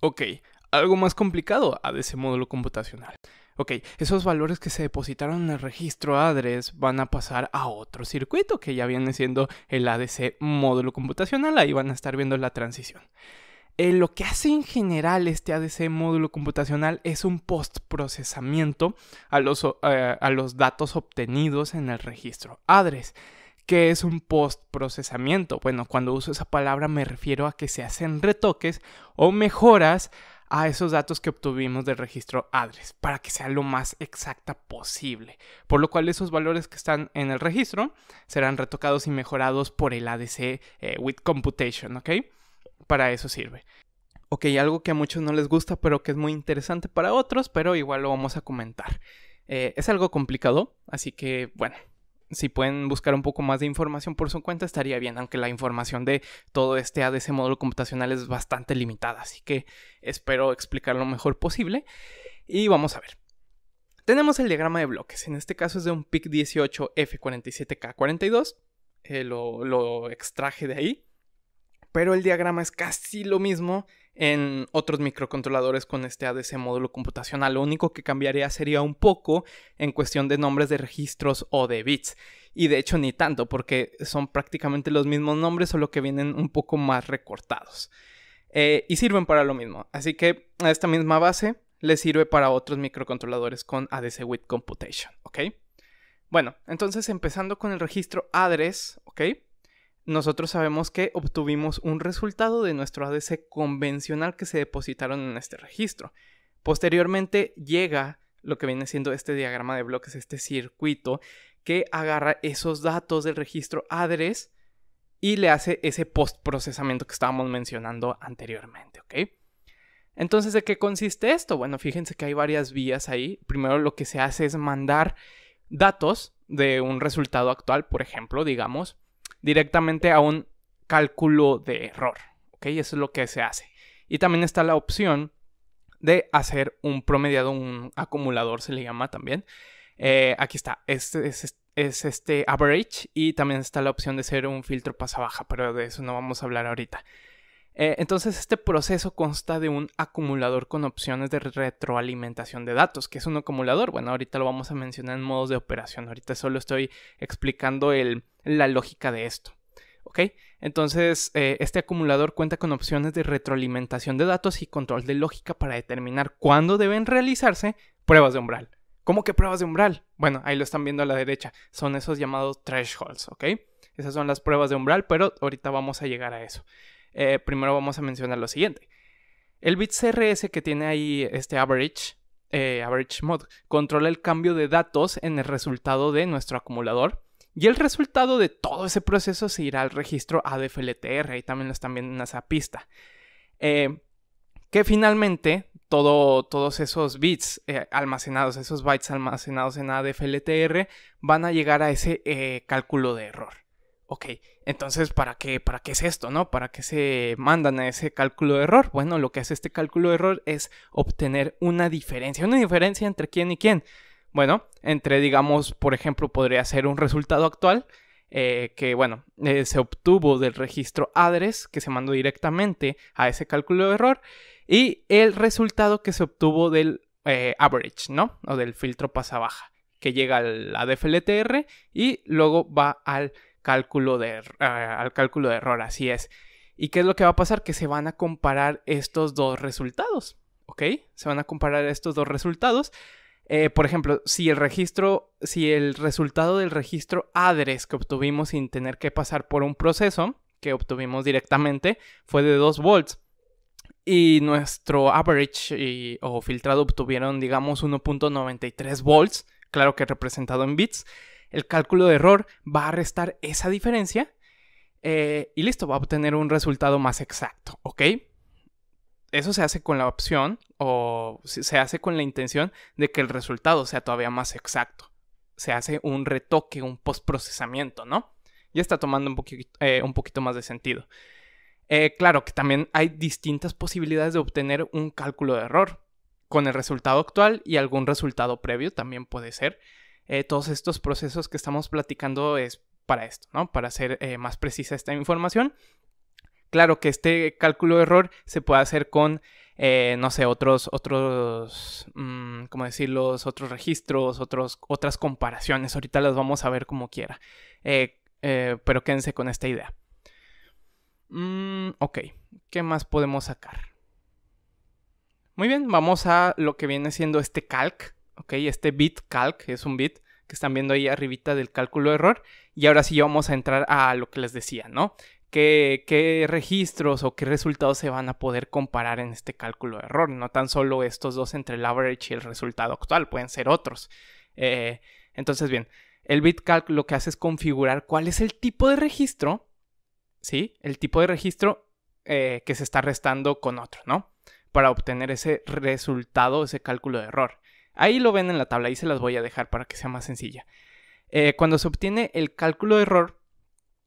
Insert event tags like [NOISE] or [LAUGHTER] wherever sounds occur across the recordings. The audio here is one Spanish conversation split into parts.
Ok, algo más complicado a ese módulo computacional. Ok, esos valores que se depositaron en el registro ADRES van a pasar a otro circuito que ya viene siendo el ADC módulo computacional. Ahí van a estar viendo la transición. Eh, lo que hace en general este ADC módulo computacional es un postprocesamiento a eh, a los datos obtenidos en el registro ADRES. ¿Qué es un postprocesamiento? Bueno, cuando uso esa palabra me refiero a que se hacen retoques o mejoras a esos datos que obtuvimos del registro ADRES para que sea lo más exacta posible. Por lo cual esos valores que están en el registro serán retocados y mejorados por el ADC eh, with computation, ¿ok? Para eso sirve. Ok, algo que a muchos no les gusta pero que es muy interesante para otros, pero igual lo vamos a comentar. Eh, es algo complicado, así que bueno, si pueden buscar un poco más de información por su cuenta, estaría bien, aunque la información de todo este ADC módulo computacional es bastante limitada, así que espero explicar lo mejor posible. Y vamos a ver. Tenemos el diagrama de bloques, en este caso es de un PIC 18F47K42, eh, lo, lo extraje de ahí, pero el diagrama es casi lo mismo en otros microcontroladores con este ADC módulo computacional. Lo único que cambiaría sería un poco en cuestión de nombres de registros o de bits. Y de hecho ni tanto, porque son prácticamente los mismos nombres, solo que vienen un poco más recortados. Eh, y sirven para lo mismo. Así que a esta misma base le sirve para otros microcontroladores con ADC with computation, ¿ok? Bueno, entonces empezando con el registro address, ¿ok? nosotros sabemos que obtuvimos un resultado de nuestro ADC convencional que se depositaron en este registro. Posteriormente llega lo que viene siendo este diagrama de bloques, este circuito que agarra esos datos del registro ADRES y le hace ese postprocesamiento que estábamos mencionando anteriormente, ¿ok? Entonces, ¿de qué consiste esto? Bueno, fíjense que hay varias vías ahí. Primero lo que se hace es mandar datos de un resultado actual, por ejemplo, digamos, directamente a un cálculo de error. ¿Ok? Eso es lo que se hace. Y también está la opción de hacer un promediado, un acumulador se le llama también. Eh, aquí está, este es, este average y también está la opción de hacer un filtro pasa-baja, pero de eso no vamos a hablar ahorita. Eh, entonces este proceso consta de un acumulador con opciones de retroalimentación de datos, que es un acumulador. Bueno, ahorita lo vamos a mencionar en modos de operación, ahorita solo estoy explicando la lógica de esto. ¿Ok? Entonces, eh, este acumulador cuenta con opciones de retroalimentación de datos y control de lógica para determinar cuándo deben realizarse pruebas de umbral. ¿Cómo que pruebas de umbral? Bueno, ahí lo están viendo a la derecha. Son esos llamados thresholds, ¿ok? Esas son las pruebas de umbral, pero ahorita vamos a llegar a eso. Eh, primero vamos a mencionar lo siguiente. El bit CRS que tiene ahí este average, eh, average controla el cambio de datos en el resultado de nuestro acumulador. Y el resultado de todo ese proceso se irá al registro ADFLTR y también lo están viendo en esa pista. Eh, que finalmente todo, todos esos bits almacenados, esos bytes almacenados en ADFLTR, van a llegar a ese cálculo de error ok, entonces, ¿para qué, ¿para qué es esto, no? ¿Para qué se mandan a ese cálculo de error? Bueno, lo que hace este cálculo de error es obtener una diferencia. ¿Una diferencia entre quién y quién? Bueno, entre, digamos, por ejemplo, podría ser un resultado actual eh, que, bueno, eh, se obtuvo del registro address, que se mandó directamente a ese cálculo de error y el resultado que se obtuvo del eh, average, ¿no? O del filtro pasa-baja, que llega al ADFLTR y luego va al cálculo de, er, al cálculo de error, así es. ¿Y qué es lo que va a pasar? Que se van a comparar estos dos resultados, ¿ok? Se van a comparar estos dos resultados. Eh, por ejemplo, si el registro, si el resultado del registro ADRES que obtuvimos sin tener que pasar por un proceso que obtuvimos directamente fue de 2 volts y nuestro average o filtrado obtuvieron, digamos, 1.93 volts, claro que representado en bits el cálculo de error va a restar esa diferencia eh, y listo, va a obtener un resultado más exacto, ¿ok? Eso se hace con la opción o se hace con la intención de que el resultado sea todavía más exacto. Se hace un retoque, un postprocesamiento, ¿no? Ya está tomando un poquito, eh, más de sentido. Eh, claro que también hay distintas posibilidades de obtener un cálculo de error. Con el resultado actual y algún resultado previo también puede ser. Eh, todos estos procesos que estamos platicando es para esto, ¿no? Para hacer eh, más precisa esta información. Claro que este cálculo de error se puede hacer con, eh, no sé, otros, otros, mm, ¿cómo decirlo? Otros registros, otros, otras comparaciones. Ahorita las vamos a ver como quiera. pero quédense con esta idea. Mm, ok, ¿qué más podemos sacar? Muy bien, vamos a lo que viene siendo este calc. ¿ok? Este bit calc es un bit que están viendo ahí arribita del cálculo de error. Y ahora sí vamos a entrar a lo que les decía, ¿no? ¿Qué, registros o qué resultados se van a poder comparar en este cálculo de error. No tan solo estos dos entre el average y el resultado actual, pueden ser otros. Eh, entonces, bien, el bit calc lo que hace es configurar cuál es el tipo de registro, ¿sí? El tipo de registro eh, que se está restando con otro, ¿no? Para obtener ese resultado, ese cálculo de error. Ahí lo ven en la tabla, Y se las voy a dejar para que sea más sencilla. Eh, cuando se obtiene el cálculo de error,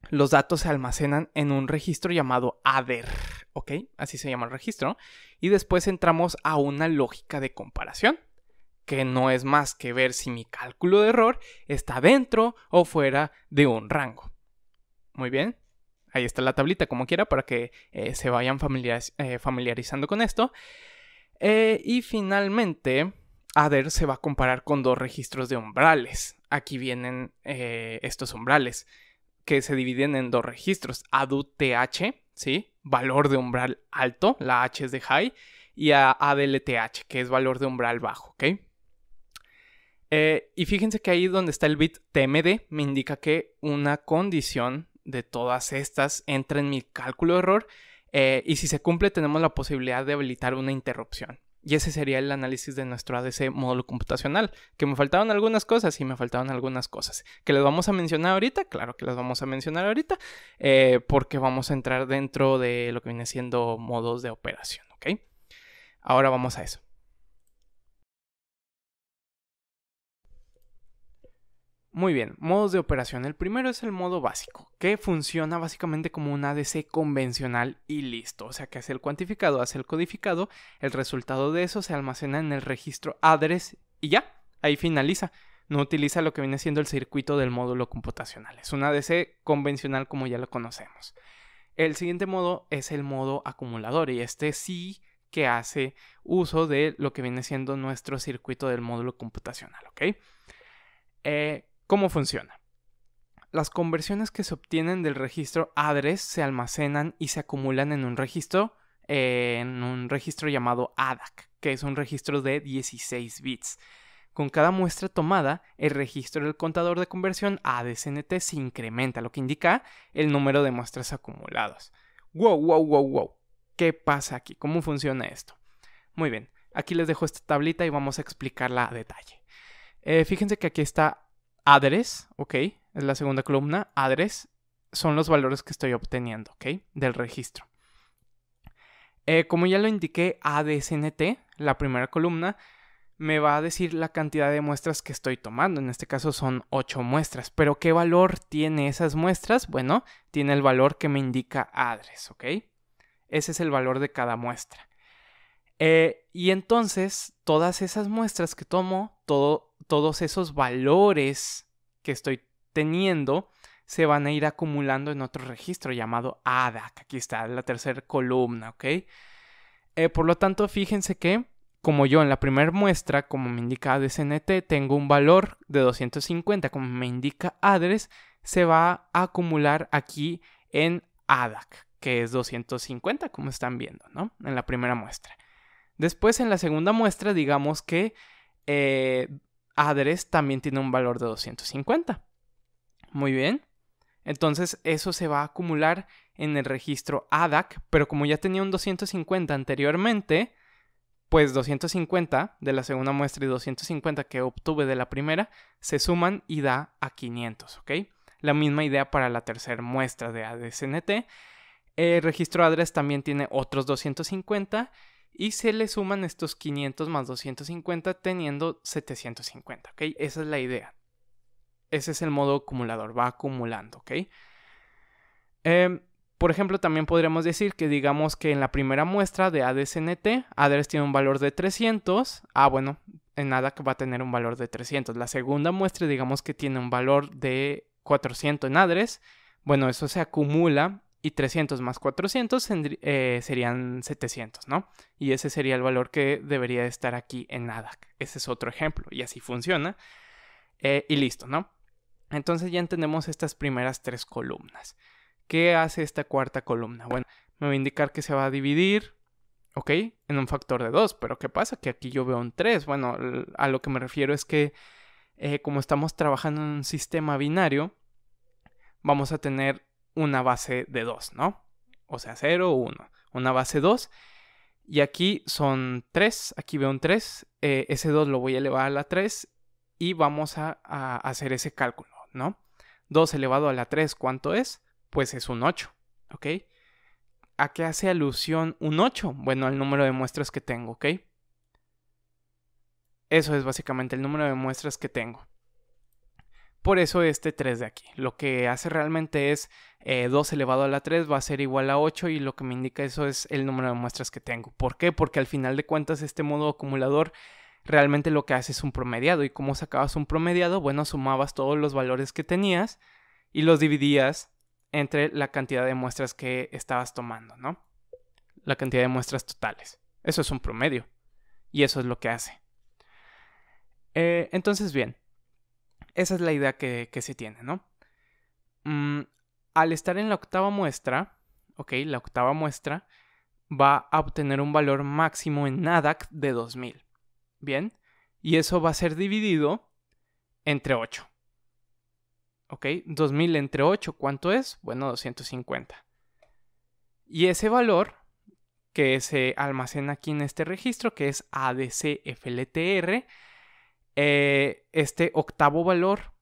los datos se almacenan en un registro llamado ADER, ¿ok? Así se llama el registro. Y después entramos a una lógica de comparación, que no es más que ver si mi cálculo de error está dentro o fuera de un rango. Muy bien, ahí está la tablita como quiera para que eh, se vayan eh, familiarizando con esto. y finalmente, Ader se va a comparar con dos registros de umbrales. Aquí vienen eh, estos umbrales que se dividen en dos registros, ADUTH, ¿sí? Valor de umbral alto, la H es de high, y ADLTH, que es valor de umbral bajo, ¿ok? Eh, y fíjense que ahí donde está el bit TMD me indica que una condición de todas estas entra en mi cálculo de error eh, y si se cumple tenemos la posibilidad de habilitar una interrupción. Y ese sería el análisis de nuestro ADC módulo computacional, que me faltaban algunas cosas y me faltaban algunas cosas, que les vamos a mencionar ahorita, claro que las vamos a mencionar ahorita, eh, porque vamos a entrar dentro de lo que viene siendo modos de operación, ¿ok? Ahora vamos a eso. Muy bien, modos de operación. El primero es el modo básico, que funciona básicamente como un ADC convencional y listo. O sea que hace el cuantificado, hace el codificado, el resultado de eso se almacena en el registro address y ya, ahí finaliza. No utiliza lo que viene siendo el circuito del módulo computacional. Es un ADC convencional como ya lo conocemos. El siguiente modo es el modo acumulador y este sí que hace uso de lo que viene siendo nuestro circuito del módulo computacional, ¿ok? Eh, ¿Cómo funciona? Las conversiones que se obtienen del registro ADRES se almacenan y se acumulan en un registro, en un registro llamado ADAC, que es un registro de 16 bits. Con cada muestra tomada, el registro del contador de conversión ADCNT se incrementa, lo que indica el número de muestras acumuladas. ¡Wow, wow, wow, wow! ¿Qué pasa aquí? ¿Cómo funciona esto? Muy bien, aquí les dejo esta tablita y vamos a explicarla a detalle. Eh, fíjense que aquí está ADRES, ok, es la segunda columna, ADRES son los valores que estoy obteniendo, ok, del registro. Eh, como ya lo indiqué, ADSNT, la primera columna, me va a decir la cantidad de muestras que estoy tomando. En este caso son 8 muestras. Pero ¿qué valor tiene esas muestras? Bueno, tiene el valor que me indica ADRES, ¿ok? Ese es el valor de cada muestra. Eh, y entonces, todas esas muestras que tomo, todos esos valores que estoy teniendo, se van a ir acumulando en otro registro llamado ADAC. Aquí está la tercera columna, ¿ok? Eh, por lo tanto, fíjense que, como yo en la primera muestra, como me indica DSNT, tengo un valor de 250, como me indica ADRES, se va a acumular aquí en ADAC, que es 250, como están viendo, ¿no? En la primera muestra. Después en la segunda muestra digamos que eh, Adres también tiene un valor de 250. Muy bien. Entonces eso se va a acumular en el registro ADAC, pero como ya tenía un 250 anteriormente, pues 250 de la segunda muestra y 250 que obtuve de la primera se suman y da a 500, ¿ok? La misma idea para la tercera muestra de ADCNT. Eh, el registro ADRES también tiene otros 250 y se le suman estos 500 más 250 teniendo 750, ¿ok? Esa es la idea. Ese es el modo acumulador, va acumulando, ¿ok? Em, por ejemplo, también podríamos decir que digamos que en la primera muestra de ADSNT, ADRES tiene un valor de 300, ah bueno, en ADAC va a tener un valor de 300. La segunda muestra digamos que tiene un valor de 400 en ADRES, bueno, eso se acumula y 300 más 400 eh, serían 700, ¿no? Y ese sería el valor que debería estar aquí en ADAC. Ese es otro ejemplo y así funciona. Eh, y listo, ¿no? Entonces ya entendemos estas primeras tres columnas. ¿Qué hace esta cuarta columna? Bueno, me va a indicar que se va a dividir, ¿ok? En un factor de 2, pero ¿qué pasa? Que aquí yo veo un 3. Bueno, a lo que me refiero es que eh, como estamos trabajando en un sistema binario, vamos a tener una base de 2, ¿no? O sea, 0 o 1. Una base 2. Y aquí son 3. Aquí veo un 3. Eh, ese 2 lo voy a elevar a la 3. Y vamos a, a hacer ese cálculo, ¿no? 2 elevado a la 3, ¿cuánto es? Pues es un 8, ¿ok? ¿A qué hace alusión un 8? Bueno, al número de muestras que tengo, ¿ok? Eso es básicamente el número de muestras que tengo. Por eso este 3 de aquí. Lo que hace realmente es 2 eh, elevado a la 3 va a ser igual a 8 y lo que me indica eso es el número de muestras que tengo. ¿Por qué? Porque al final de cuentas este modo acumulador realmente lo que hace es un promediado. ¿Y como sacabas un promediado? Bueno, sumabas todos los valores que tenías y los dividías entre la cantidad de muestras que estabas tomando, ¿no? La cantidad de muestras totales. Eso es un promedio. Y eso es lo que hace. Eh, entonces, bien, esa es la idea que, se tiene, ¿no? Mm, al estar en la octava muestra, ok, la octava muestra va a obtener un valor máximo en NADAC de 2000. Bien, y eso va a ser dividido entre 8. ¿Ok? 2000 entre 8, ¿cuánto es? Bueno, 250. Y ese valor que se almacena aquí en este registro, que es ADCFLTR, eh, este octavo valor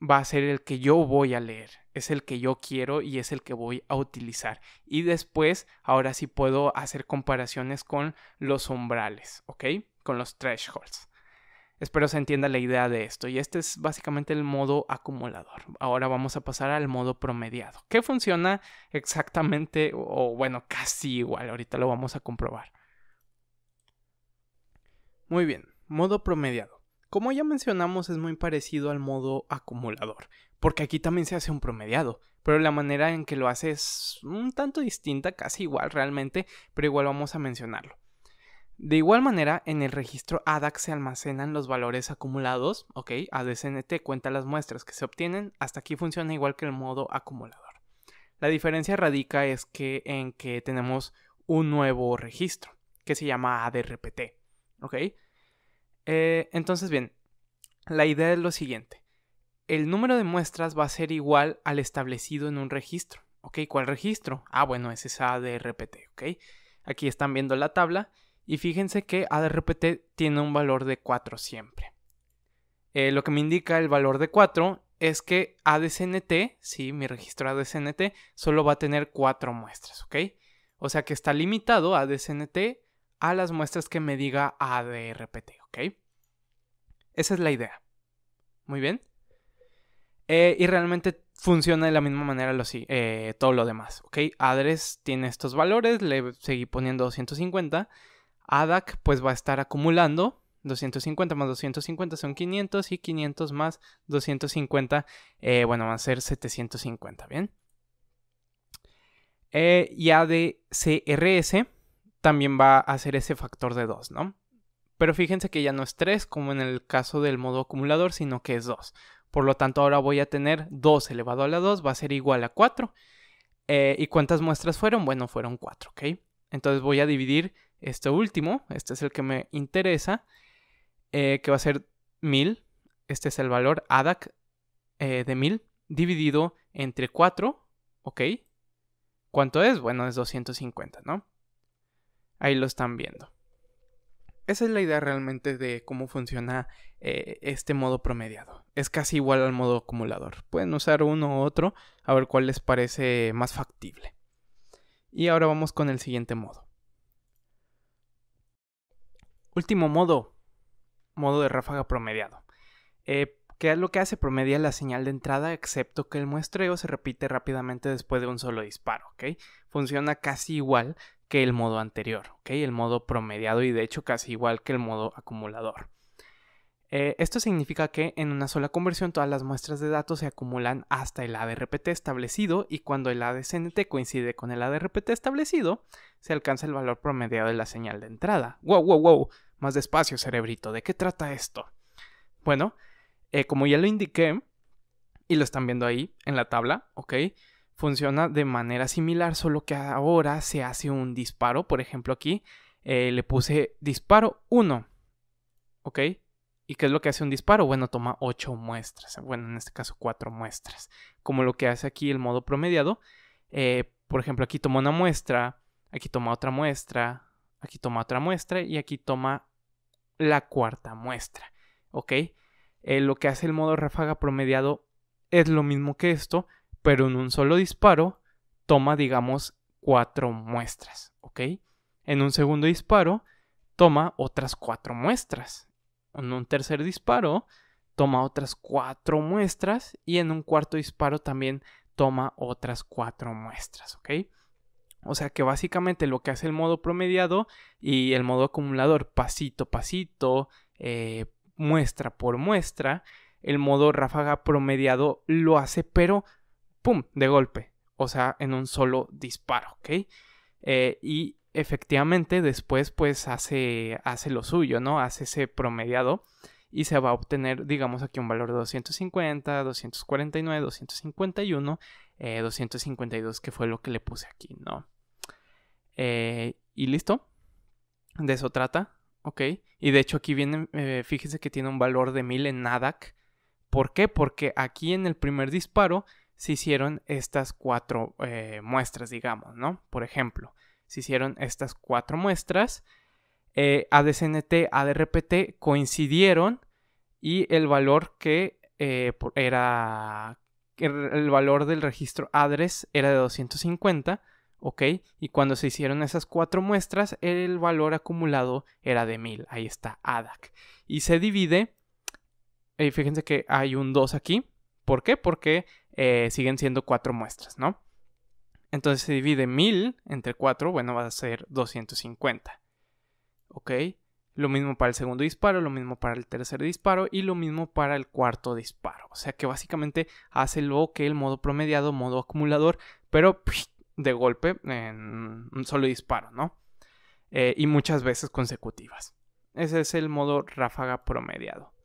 va a ser el que yo voy a leer, es el que yo quiero y es el que voy a utilizar. Y después, ahora sí puedo hacer comparaciones con los umbrales, ¿ok? Con los thresholds. Espero se entienda la idea de esto. Y este es básicamente el modo acumulador. Ahora vamos a pasar al modo promediado, que funciona exactamente o bueno, casi igual. Ahorita lo vamos a comprobar. Muy bien. Modo promediado. Como ya mencionamos, es muy parecido al modo acumulador, porque aquí también se hace un promediado, pero la manera en que lo hace es un tanto distinta, casi igual realmente, pero igual vamos a mencionarlo. De igual manera, en el registro ADAC se almacenan los valores acumulados, ok, ADCNT cuenta las muestras que se obtienen, hasta aquí funciona igual que el modo acumulador. La diferencia radica es que en que tenemos un nuevo registro, que se llama ADRPT, ok, eh, entonces, bien, la idea es lo siguiente. El número de muestras va a ser igual al establecido en un registro. ¿Ok? ¿Cuál registro? Ah, bueno, es esa ADRPT. ¿Ok? Aquí están viendo la tabla y fíjense que ADRPT tiene un valor de 4 siempre. Eh, lo que me indica el valor de 4 es que ADCNT, sí, mi registro ADCNT, solo va a tener 4 muestras, ¿ok? O sea que está limitado ADCNT a las muestras que me diga ADRPT, ¿ok? Esa es la idea. Muy bien. Eh, y realmente funciona de la misma manera lo, eh, todo lo demás, ¿ok? ADRES tiene estos valores, le seguí poniendo 250. ADAC pues va a estar acumulando 250 más 250 son 500 y 500 más 250, eh, bueno, van a ser 750, ¿bien? y ADCRS también va a ser ese factor de 2, ¿no? Pero fíjense que ya no es 3 como en el caso del modo acumulador, sino que es 2. Por lo tanto, ahora voy a tener 2 elevado a la 2, va a ser igual a 4. Eh, ¿Y cuántas muestras fueron? Bueno, fueron 4, ¿ok? Entonces voy a dividir este último, este es el que me interesa, eh, que va a ser 1000, este es el valor ADAC eh, de 1000, dividido entre 4, ¿ok? ¿Cuánto es? Bueno, es 250, ¿no? ahí lo están viendo. Esa es la idea realmente de cómo funciona eh, este modo promediado. Es casi igual al modo acumulador. Pueden usar uno u otro a ver cuál les parece más factible. Y ahora vamos con el siguiente modo. Último modo. Modo de ráfaga promediado. Eh, ¿Qué es lo que hace? Promedia la señal de entrada, excepto que el muestreo se repite rápidamente después de un solo disparo, que Funciona casi igual, que el modo anterior, ¿ok? El modo promediado y de hecho casi igual que el modo acumulador. Eh, esto significa que en una sola conversión todas las muestras de datos se acumulan hasta el ADRPT establecido y cuando el ADCNT coincide con el ADRPT establecido, se alcanza el valor promediado de la señal de entrada. ¡Wow, wow, wow! Más despacio, cerebrito, ¿de qué trata esto? Bueno, eh, como ya lo indiqué, y lo están viendo ahí en la tabla, ¿ok? funciona de manera similar, solo que ahora se hace un disparo. Por ejemplo, aquí eh, le puse disparo 1. ¿Ok? ¿Y qué es lo que hace un disparo? Bueno, toma 8 muestras. Bueno, en este caso 4 muestras. Como lo que hace aquí el modo promediado. Eh, por ejemplo, aquí toma una muestra, aquí toma otra muestra, aquí toma otra muestra y aquí toma la cuarta muestra. ¿Ok? Eh, lo que hace el modo ráfaga promediado es lo mismo que esto, pero en un solo disparo toma, digamos, cuatro muestras, ¿ok? En un segundo disparo toma otras cuatro muestras. En un tercer disparo toma otras cuatro muestras y en un cuarto disparo también toma otras cuatro muestras, ¿ok? O sea que básicamente lo que hace el modo promediado y el modo acumulador, pasito pasito, eh, muestra por muestra, el modo ráfaga promediado lo hace, pero ¡pum!, de golpe, o sea, en un solo disparo, ¿ok? Eh, y efectivamente después pues hace, hace lo suyo, ¿no? Hace ese promediado y se va a obtener, digamos aquí un valor de 250, 249, 251, 252 que fue lo que le puse aquí, ¿no? Eh, y listo, de eso trata, ¿ok? Y de hecho aquí viene, eh, fíjense que tiene un valor de 1000 en NADAC. ¿Por qué? Porque aquí en el primer disparo se hicieron estas cuatro eh, muestras, digamos, ¿no? Por ejemplo, se hicieron estas cuatro muestras, eh, ADCNT, ADRPT coincidieron y el valor que eh, era, el valor del registro ADRES era de 250, ¿ok? Y cuando se hicieron esas cuatro muestras, el valor acumulado era de 1000, ahí está ADAC. Y se divide, fíjense que hay un 2 aquí, ¿por qué? Porque eh, siguen siendo cuatro muestras, ¿no? Entonces se divide 1000 entre 4, bueno, va a ser 250. ¿Ok? Lo mismo para el segundo disparo, lo mismo para el tercer disparo y lo mismo para el cuarto disparo. O sea que básicamente hace lo que el modo promediado, modo acumulador, pero [LAUGHS] de golpe en un solo disparo, ¿no? Eh, y muchas veces consecutivas. Ese es el modo ráfaga promediado.